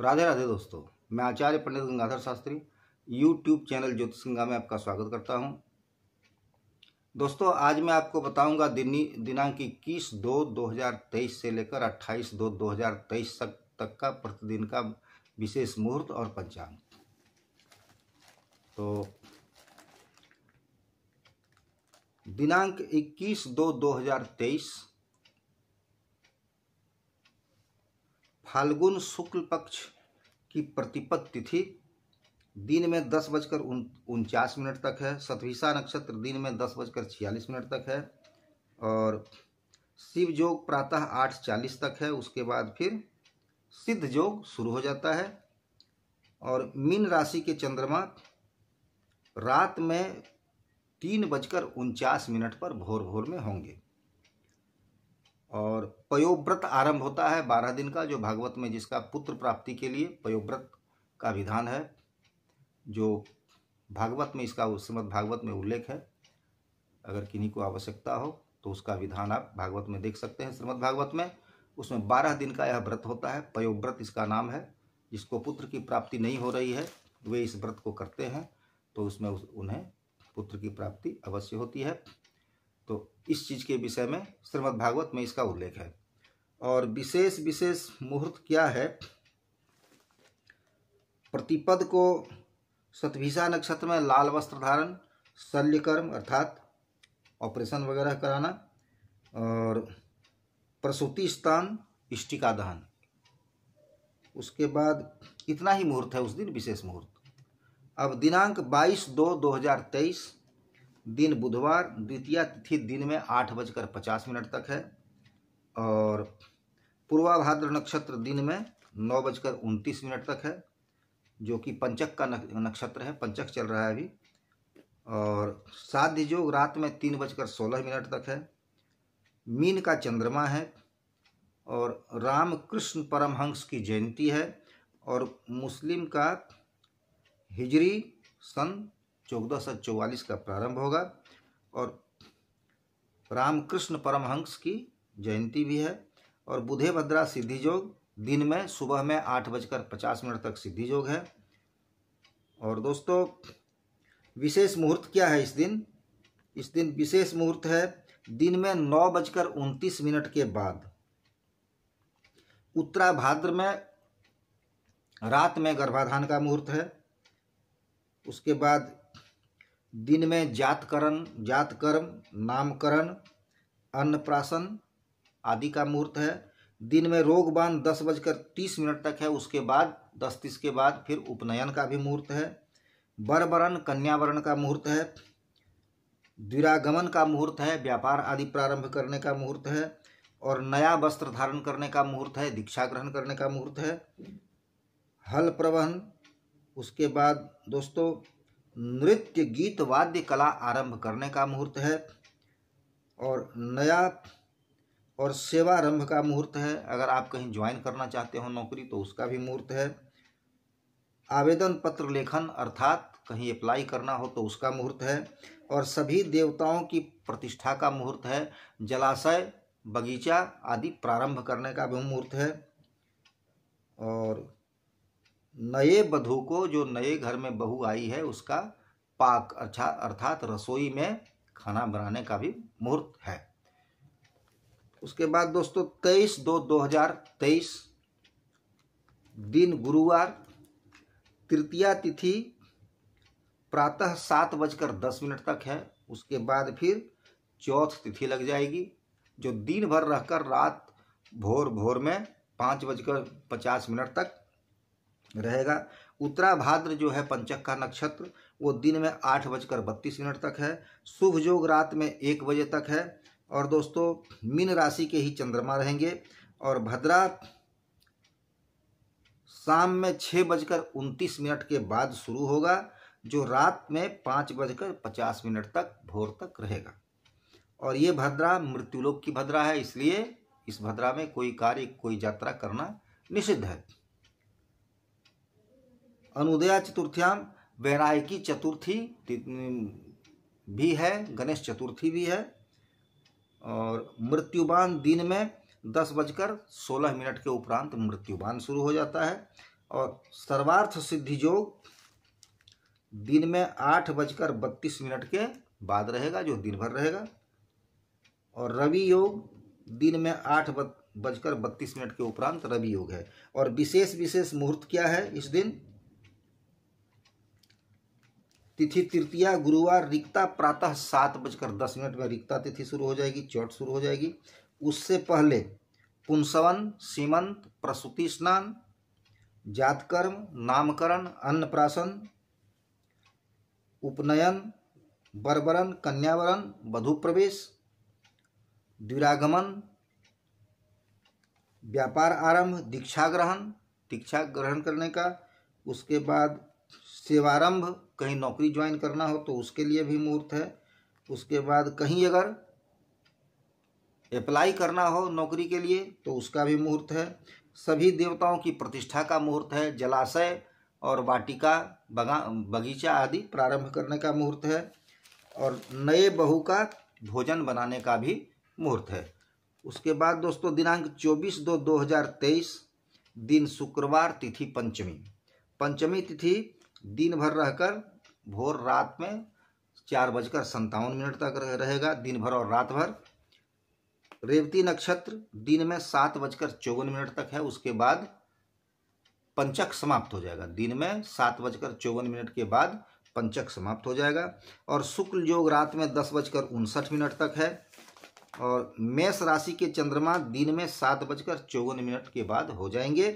राधे राधे दोस्तों मैं Acharya Pandit Gangadhar Shastri YouTube channel Jyotish Ganga में आपका स्वागत करता हूं दोस्तों आज मैं आपको बताऊंगा दिनी दिनांक इक्कीस दो 2023 से लेकर अट्ठाईस दो 2023 तक तक का प्रतिदिन का विशेष मुहूर्त और पंचांग तो दिनांक इक्कीस दो 2023 फाल्गुन शुक्ल पक्ष की प्रतिपद तिथि दिन में दस बजकर उनचास मिनट तक है सतविशा नक्षत्र दिन में दस बजकर छियालीस मिनट तक है और शिव योग प्रातः आठ चालीस तक है उसके बाद फिर सिद्ध योग शुरू हो जाता है और मीन राशि के चंद्रमा रात में तीन बजकर उनचास मिनट पर भोर भोर में होंगे और पयोव्रत आरंभ होता है बारह दिन का जो भागवत में जिसका पुत्र प्राप्ति के लिए पयोव्रत का विधान है जो भागवत में इसका श्रीमद भागवत में उल्लेख है अगर किन्हीं को आवश्यकता हो तो उसका विधान आप भागवत में देख सकते हैं श्रीमद भागवत में उसमें बारह दिन का यह व्रत होता है पयोव्रत इसका नाम है जिसको पुत्र की प्राप्ति नहीं हो रही है वे इस व्रत को करते हैं तो उसमें उन्हें पुत्र की प्राप्ति अवश्य होती है तो इस चीज़ के विषय में श्रीमद्भागवत भागवत में इसका उल्लेख है और विशेष विशेष मुहूर्त क्या है प्रतिपद को सतभिषा नक्षत्र में लाल वस्त्र धारण शल्यकर्म अर्थात ऑपरेशन वगैरह कराना और प्रसूति स्थान इष्टिका दहन उसके बाद इतना ही मुहूर्त है उस दिन विशेष मुहूर्त अब दिनांक 22 दो 2023 दिन बुधवार द्वितीय तिथि दिन में आठ बजकर पचास मिनट तक है और पूर्वाभाद्र नक्षत्र दिन में नौ बजकर उनतीस मिनट तक है जो कि पंचक का नक्षत्र है पंचक चल रहा है अभी और साध्य योग रात में तीन बजकर सोलह मिनट तक है मीन का चंद्रमा है और राम कृष्ण परमहंस की जयंती है और मुस्लिम का हिजरी सन चौदह सौ चौवालीस का प्रारंभ होगा और रामकृष्ण परमहंस की जयंती भी है और बुधे भद्रा सिद्धि योग दिन में सुबह में आठ बजकर पचास मिनट तक सिद्धि योग है और दोस्तों विशेष मुहूर्त क्या है इस दिन इस दिन विशेष मुहूर्त है दिन में नौ बजकर उनतीस मिनट के बाद उत्तरा भाद्र में रात में गर्भाधान का मुहूर्त है उसके बाद दिन में जातकरण जातकर्म नामकरण अन्नप्राशन आदि का मुहूर्त है दिन में रोग बांध दस बजकर तीस मिनट तक है उसके बाद दस तीस के बाद फिर उपनयन का भी मुहूर्त है बरवरण कन्यावरण का मुहूर्त है द्विरागमन का मुहूर्त है व्यापार आदि प्रारंभ करने का मुहूर्त है और नया वस्त्र धारण करने का मुहूर्त है दीक्षा ग्रहण करने का मुहूर्त है हल प्रवहन उसके बाद दोस्तों नृत्य गीत वाद्य कला आरंभ करने का मुहूर्त है और नया और आरंभ का मुहूर्त है अगर आप कहीं ज्वाइन करना चाहते हो नौकरी तो उसका भी मुहूर्त है आवेदन पत्र लेखन अर्थात कहीं अप्लाई करना हो तो उसका मुहूर्त है और सभी देवताओं की प्रतिष्ठा का मुहूर्त है जलाशय बगीचा आदि प्रारंभ करने का भी मुहूर्त है और नए बधु को जो नए घर में बहू आई है उसका पाक अच्छा अर्थात रसोई में खाना बनाने का भी मुहूर्त है उसके बाद दोस्तों तेईस दो दो हजार तेईस दिन गुरुवार तृतीया तिथि प्रातः सात बजकर दस मिनट तक है उसके बाद फिर चौथ तिथि लग जाएगी जो दिन भर रहकर रात भोर भोर में पाँच बजकर पचास मिनट तक रहेगा उत्तरा भाद्र जो है पंचक का नक्षत्र वो दिन में आठ बजकर बत्तीस मिनट तक है शुभ योग रात में एक बजे तक है और दोस्तों मीन राशि के ही चंद्रमा रहेंगे और भद्रा शाम में छः बजकर उनतीस मिनट के बाद शुरू होगा जो रात में पाँच बजकर पचास मिनट तक भोर तक रहेगा और ये भद्रा मृत्युलोक की भद्रा है इसलिए इस भद्रा में कोई कार्य कोई यात्रा करना निषिद्ध है अनुदया चतुर्थ्याम वैनायकी चतुर्थी भी है गणेश चतुर्थी भी है और मृत्युबान दिन में दस बजकर सोलह मिनट के उपरांत मृत्युबान शुरू हो जाता है और सर्वार्थ सिद्धि योग दिन में आठ बजकर बत्तीस मिनट के बाद रहेगा जो दिन भर रहेगा और रवि योग दिन में आठ बजकर बत्तीस मिनट के उपरांत रवि योग है और विशेष विशेष मुहूर्त क्या है इस दिन तिथि तृतीया गुरुवार रिक्ता प्रातः सात बजकर दस मिनट में रिक्ता तिथि शुरू हो जाएगी चौट शुरू हो जाएगी उससे पहले पुंसवन सीमंत प्रसूति स्नान जातकर्म नामकरण अन्नप्राशन उपनयन बरबरन कन्यावरण वधु प्रवेश द्विरागमन व्यापार आरंभ दीक्षा ग्रहण दीक्षा ग्रहण करने का उसके बाद सेवारंभ कहीं नौकरी ज्वाइन करना हो तो उसके लिए भी मुहूर्त है उसके बाद कहीं अगर अप्लाई करना हो नौकरी के लिए तो उसका भी मुहूर्त है सभी देवताओं की प्रतिष्ठा का मुहूर्त है जलाशय और वाटिका बगा बगीचा आदि प्रारंभ करने का मुहूर्त है और नए बहू का भोजन बनाने का भी मुहूर्त है उसके बाद दोस्तों दिनांक 24 दो 2023 दिन शुक्रवार तिथि पंचमी पंचमी तिथि दिन भर रहकर भोर रात में चार बजकर संतावन मिनट तक रहेगा दिन भर और रात भर रेवती नक्षत्र दिन में सात बजकर चौवन मिनट तक है उसके बाद पंचक समाप्त हो जाएगा दिन में सात बजकर चौवन मिनट के बाद पंचक समाप्त हो जाएगा और शुक्ल योग रात में दस बजकर उनसठ मिनट तक है और मेष राशि के चंद्रमा दिन में सात बजकर चौवन मिनट के बाद हो जाएंगे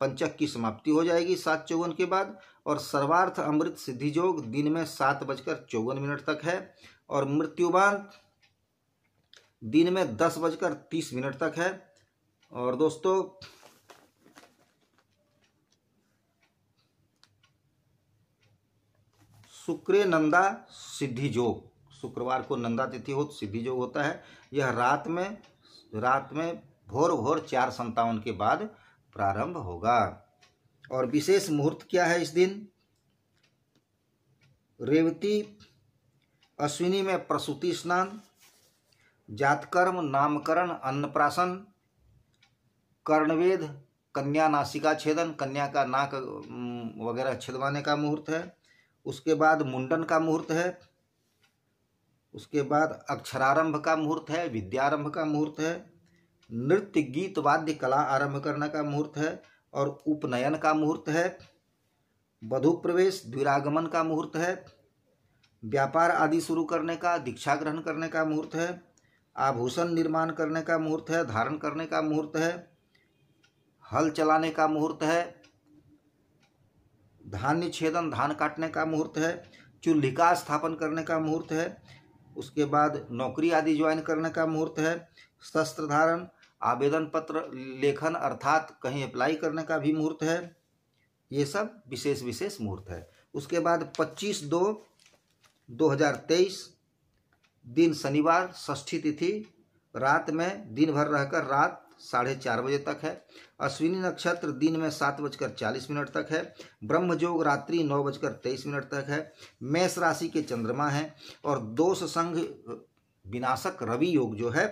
पंचक की समाप्ति हो जाएगी सात चौवन के बाद और सर्वार्थ अमृत सिद्धि योग दिन में सात बजकर चौवन मिनट तक है और मृत्युबान दिन में दस बजकर तीस मिनट तक है और दोस्तों शुक्र नंदा सिद्धि योग शुक्रवार को नंदा तिथि हो सिद्धि योग होता है यह रात में रात में भोर भोर चार संतावन के बाद प्रारंभ होगा और विशेष मुहूर्त क्या है इस दिन रेवती अश्विनी में प्रसूति स्नान जातकर्म नामकरण अन्नप्राशन कर्णवेद कन्या नासिका छेदन कन्या का नाक वगैरह छेदवाने का मुहूर्त है उसके बाद मुंडन का मुहूर्त है उसके बाद अक्षरारंभ का मुहूर्त है विद्यारंभ का मुहूर्त है नृत्य गीत वाद्य कला आरंभ करने का मुहूर्त है और उपनयन का मुहूर्त है वधु प्रवेश द्विरागमन का मुहूर्त है व्यापार आदि शुरू करने का दीक्षा ग्रहण करने का मुहूर्त है आभूषण निर्माण करने का मुहूर्त है धारण करने का मुहूर्त है हल चलाने का मुहूर्त है धान्य छेदन धान काटने का मुहूर्त है चूल्ही स्थापन करने का मुहूर्त है उसके बाद नौकरी आदि ज्वाइन करने का मुहूर्त है शस्त्र धारण आवेदन पत्र लेखन अर्थात कहीं अप्लाई करने का भी मुहूर्त है ये सब विशेष विशेष मुहूर्त है उसके बाद 25 दो 2023 दिन शनिवार षष्ठी तिथि रात में दिन भर रहकर रात साढ़े चार बजे तक है अश्विनी नक्षत्र दिन में सात बजकर चालीस मिनट तक है ब्रह्मयोग रात्रि नौ बजकर तेईस मिनट तक है मेष राशि के चंद्रमा हैं और दोष संघ विनाशक रवि योग जो है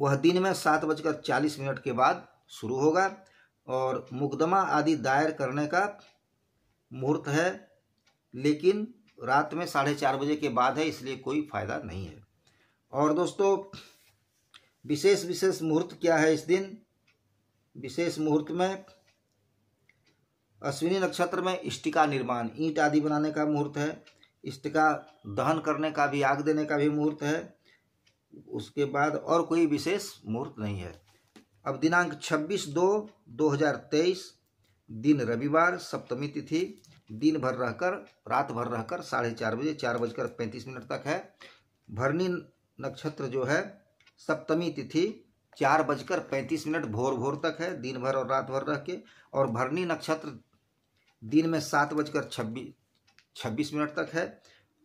वह दिन में सात बजकर चालीस मिनट के बाद शुरू होगा और मुकदमा आदि दायर करने का मुहूर्त है लेकिन रात में साढ़े चार बजे के बाद है इसलिए कोई फायदा नहीं है और दोस्तों विशेष विशेष मुहूर्त क्या है इस दिन विशेष मुहूर्त में अश्विनी नक्षत्र में इष्टिका निर्माण ईंट आदि बनाने का मुहूर्त है इष्टिका दहन करने का भी आग देने का भी मुहूर्त है उसके बाद और कोई विशेष मुहूर्त नहीं है अब दिनांक 26 दो 2023 दिन रविवार सप्तमी तिथि दिन भर रहकर रात भर रहकर साढ़े चार बजे चार बजकर पैंतीस मिनट तक है भरनी नक्षत्र जो है सप्तमी तिथि चार बजकर पैंतीस मिनट भोर भोर तक है दिन भर और रात भर रह के और भरनी नक्षत्र दिन में सात बजकर छब्बीस छब्बीस मिनट तक है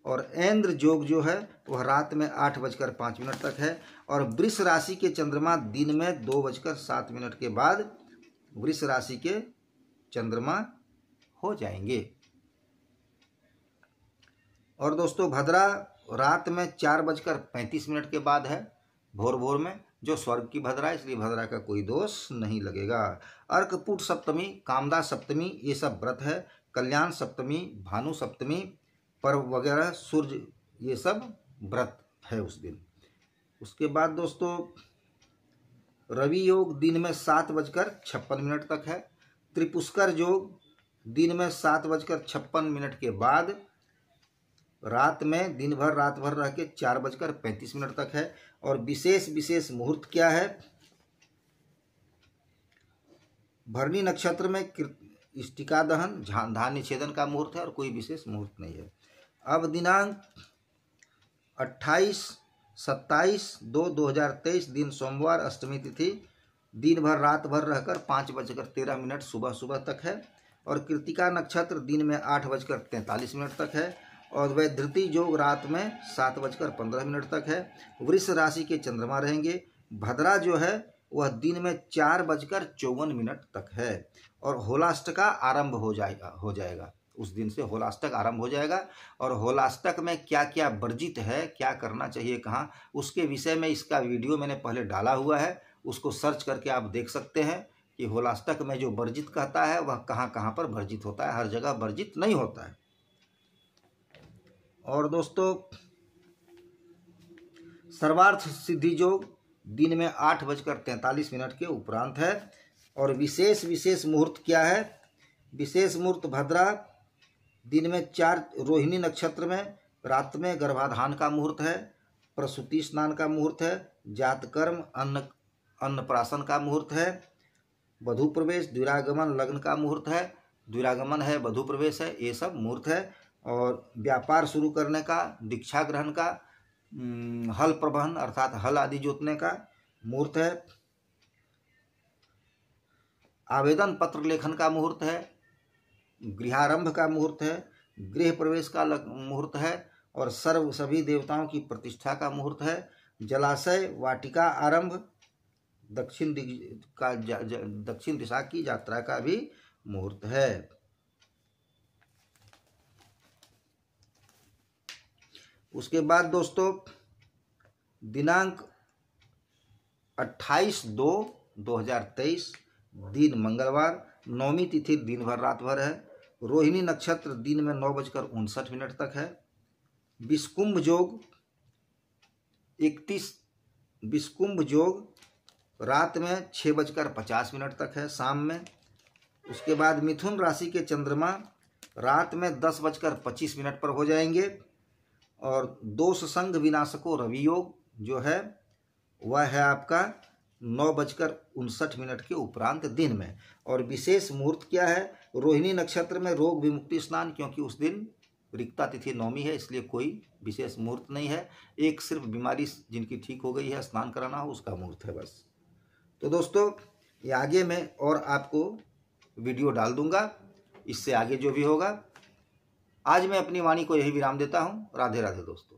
और इंद्र जोग जो है वह रात में आठ बजकर पाँच मिनट तक है और वृष राशि के चंद्रमा दिन में दो बजकर सात मिनट के बाद वृष राशि के चंद्रमा हो जाएंगे और दोस्तों भद्रा रात में चार बजकर पैंतीस मिनट के बाद है भोर भोर में जो स्वर्ग की भद्रा है इसलिए भद्रा का कोई दोष नहीं लगेगा अर्कपुट सप्तमी कामदा सप्तमी ये सब व्रत है कल्याण सप्तमी भानु सप्तमी पर्व वगैरह सूर्य ये सब व्रत है उस दिन उसके बाद दोस्तों रवि योग दिन में सात बजकर छप्पन मिनट तक है त्रिपुष्कर योग दिन में सात बजकर छप्पन मिनट के बाद रात में दिन भर रात भर रह के चार बजकर पैंतीस मिनट तक है और विशेष विशेष मुहूर्त क्या है भरणी नक्षत्र में इष्टिका दहन धान निषेधन का मुहूर्त है और कोई विशेष मुहूर्त नहीं है अब दिनांक 28 सत्ताईस दो 2023 दिन सोमवार अष्टमी तिथि दिन भर रात भर रहकर पाँच बजकर तेरह मिनट सुबह सुबह तक है और कृतिका नक्षत्र दिन में आठ बजकर तैंतालीस मिनट तक है और वह धृति योग रात में सात बजकर पंद्रह मिनट तक है वृष राशि के चंद्रमा रहेंगे भद्रा जो है वह दिन में चार बजकर चौवन मिनट तक है और होलाष्टक आरंभ हो जाएगा हो जाएगा उस दिन से होलाष्टक आरंभ हो जाएगा और होलाष्टक में क्या क्या वर्जित है क्या करना चाहिए कहाँ उसके विषय में इसका वीडियो मैंने पहले डाला हुआ है उसको सर्च करके आप देख सकते हैं कि होलाष्टक में जो वर्जित कहता है वह कहाँ कहाँ पर वर्जित होता है हर जगह वर्जित नहीं होता है और दोस्तों सर्वार्थ सिद्धि योग दिन में आठ बजकर तैंतालीस मिनट के उपरांत है और विशेष विशेष मुहूर्त क्या है विशेष मुहूर्त भद्रा दिन में चार रोहिणी नक्षत्र में रात में गर्भाधान का मुहूर्त है प्रसूति स्नान का मुहूर्त है जातकर्म अन्न अन्नप्राशन का मुहूर्त है वधु प्रवेश द्विरागमन लग्न का मुहूर्त है द्विरागमन है वधु प्रवेश है ये सब मुहूर्त है और व्यापार शुरू करने का दीक्षा ग्रहण का हम्म, हल प्रबहन अर्थात हल आदि जोतने का मुहूर्त है आवेदन पत्र लेखन का मुहूर्त है गृहारंभ का मुहूर्त है गृह प्रवेश का मुहूर्त है और सर्व सभी देवताओं की प्रतिष्ठा का मुहूर्त है जलाशय वाटिका आरंभ दक्षिण का दक्षिण दिशा की यात्रा का भी मुहूर्त है उसके बाद दोस्तों दिनांक 28 दो 2023 दिन मंगलवार नौमी तिथि दिन भर रात भर है रोहिणी नक्षत्र दिन में नौ बजकर उनसठ मिनट तक है विस्कुंभ योग इकतीस विस्कुंभ योग रात में छः बजकर पचास मिनट तक है शाम में उसके बाद मिथुन राशि के चंद्रमा रात में दस बजकर पच्चीस मिनट पर हो जाएंगे और दोष संग विनाशको रवि योग जो है वह है आपका नौ बजकर उनसठ मिनट के उपरांत दिन में और विशेष मुहूर्त क्या है रोहिणी नक्षत्र में रोग विमुक्ति स्नान क्योंकि उस दिन रिक्ता तिथि नौमी है इसलिए कोई विशेष मुहूर्त नहीं है एक सिर्फ बीमारी जिनकी ठीक हो गई है स्नान कराना हो उसका मुहूर्त है बस तो दोस्तों ये आगे मैं और आपको वीडियो डाल दूंगा इससे आगे जो भी होगा आज मैं अपनी वाणी को यही विराम देता हूँ राधे राधे दोस्तों